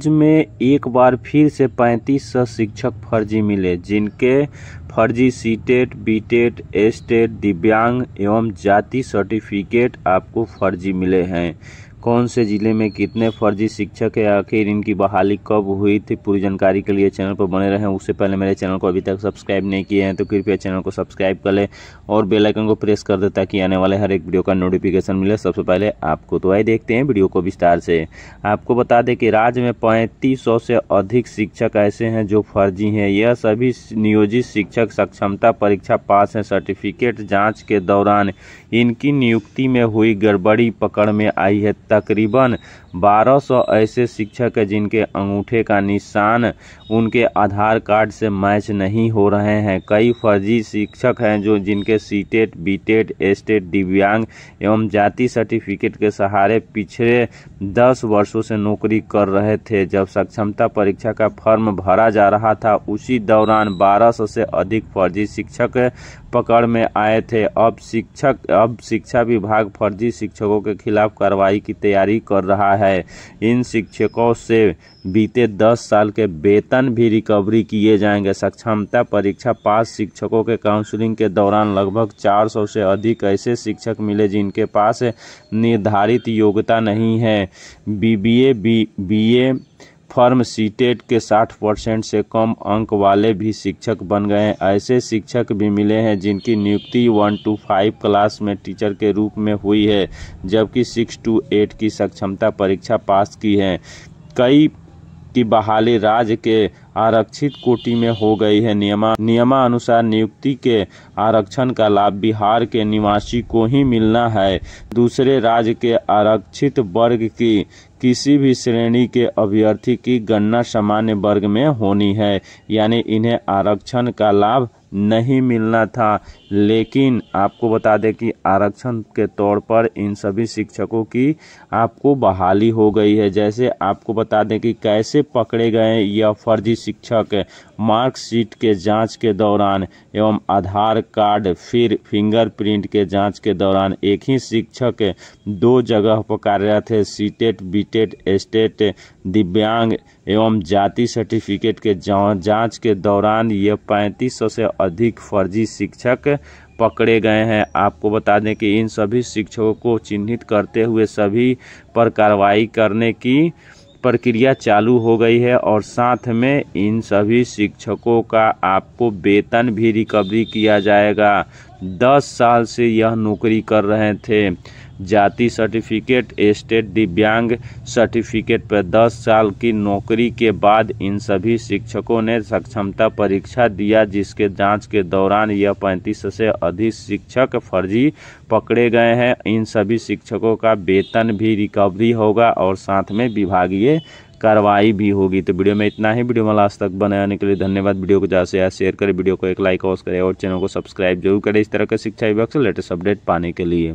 राज्य में एक बार फिर से पैंतीस सौ शिक्षक फर्जी मिले जिनके फर्जी C TET B TET S TET दिव्यांग एवं जाति सर्टिफिकेट आपको फर्जी मिले हैं कौन से ज़िले में कितने फर्जी शिक्षक है आखिर इनकी बहाली कब हुई थी पूरी जानकारी के लिए चैनल पर बने रहें उससे पहले मेरे चैनल को अभी तक सब्सक्राइब नहीं किए हैं तो कृपया चैनल को सब्सक्राइब कर लें और बेल आइकन को प्रेस कर दें ताकि आने वाले हर एक वीडियो का नोटिफिकेशन मिले सबसे पहले आपको तो आई देखते हैं वीडियो को विस्तार से आपको बता दें कि राज्य में पैंतीस से अधिक शिक्षक ऐसे हैं जो फर्जी हैं यह सभी नियोजित शिक्षक सक्षमता परीक्षा पास हैं सर्टिफिकेट जाँच के दौरान इनकी नियुक्ति में हुई गड़बड़ी पकड़ में आई है तकरीबन 1200 ऐसे शिक्षक हैं जिनके अंगूठे का निशान उनके आधार कार्ड से मैच नहीं हो रहे हैं कई फर्जी शिक्षक हैं जो जिनके सीटेट बीटेट एस्टेट दिव्यांग एवं जाति सर्टिफिकेट के सहारे पिछले 10 वर्षों से नौकरी कर रहे थे जब सक्षमता परीक्षा का फॉर्म भरा जा रहा था उसी दौरान सौ से अधिक फर्जी शिक्षक पकड़ में आए थे अब शिक्षक अब शिक्षा विभाग फर्जी शिक्षकों के खिलाफ कार्रवाई की तैयारी कर रहा है इन शिक्षकों से बीते 10 साल के वेतन भी रिकवरी किए जाएंगे सक्षमता परीक्षा पास शिक्षकों के काउंसलिंग के दौरान लगभग 400 से अधिक ऐसे शिक्षक मिले जिनके पास निर्धारित योग्यता नहीं है बीबीए बीबीए फर्म सीटेट के 60 परसेंट से कम अंक वाले भी शिक्षक बन गए हैं ऐसे शिक्षक भी मिले हैं जिनकी नियुक्ति वन टू फाइव क्लास में टीचर के रूप में हुई है जबकि सिक्स टू एट की सक्षमता परीक्षा पास की है कई की बहाली राज्य के आरक्षित कोटि में हो गई है नियमा नियमानुसार नियुक्ति के आरक्षण का लाभ बिहार के निवासी को ही मिलना है दूसरे राज्य के आरक्षित वर्ग की किसी भी श्रेणी के अभ्यर्थी की गणना सामान्य वर्ग में होनी है यानी इन्हें आरक्षण का लाभ नहीं मिलना था लेकिन आपको बता दें कि आरक्षण के तौर पर इन सभी शिक्षकों की आपको बहाली हो गई है जैसे आपको बता दें कि कैसे पकड़े गए यह फर्जी शिक्षक मार्कशीट के जांच के दौरान एवं आधार कार्ड फिर फिंगरप्रिंट के जांच के दौरान एक ही शिक्षक दो जगह पर कार्यरत है सीटेट बीटेट स्टेट दिव्यांग एवं जाति सर्टिफिकेट के जांच के दौरान यह पैंतीस से अधिक फर्जी शिक्षक पकड़े गए हैं आपको बता दें कि इन सभी शिक्षकों को चिन्हित करते हुए सभी पर कार्रवाई करने की प्रक्रिया चालू हो गई है और साथ में इन सभी शिक्षकों का आपको वेतन भी रिकवरी किया जाएगा दस साल से यह नौकरी कर रहे थे जाति सर्टिफिकेट स्टेट दिव्यांग सर्टिफिकेट पर 10 साल की नौकरी के बाद इन सभी शिक्षकों ने सक्षमता परीक्षा दिया जिसके जांच के दौरान यह पैंतीस से अधिक शिक्षक फर्जी पकड़े गए हैं इन सभी शिक्षकों का वेतन भी रिकवरी होगा और साथ में विभागीय कार्रवाई भी होगी तो वीडियो में इतना ही वीडियो में लास्ट तक बनाने के लिए धन्यवाद वीडियो को ज़्यादा से ज़्यादा शेयर करें वीडियो को एक लाइक और करें और चैनल को सब्सक्राइब जरूर करें इस तरह का शिक्षा विभाग से लेटेस्ट अपडेट पाने के लिए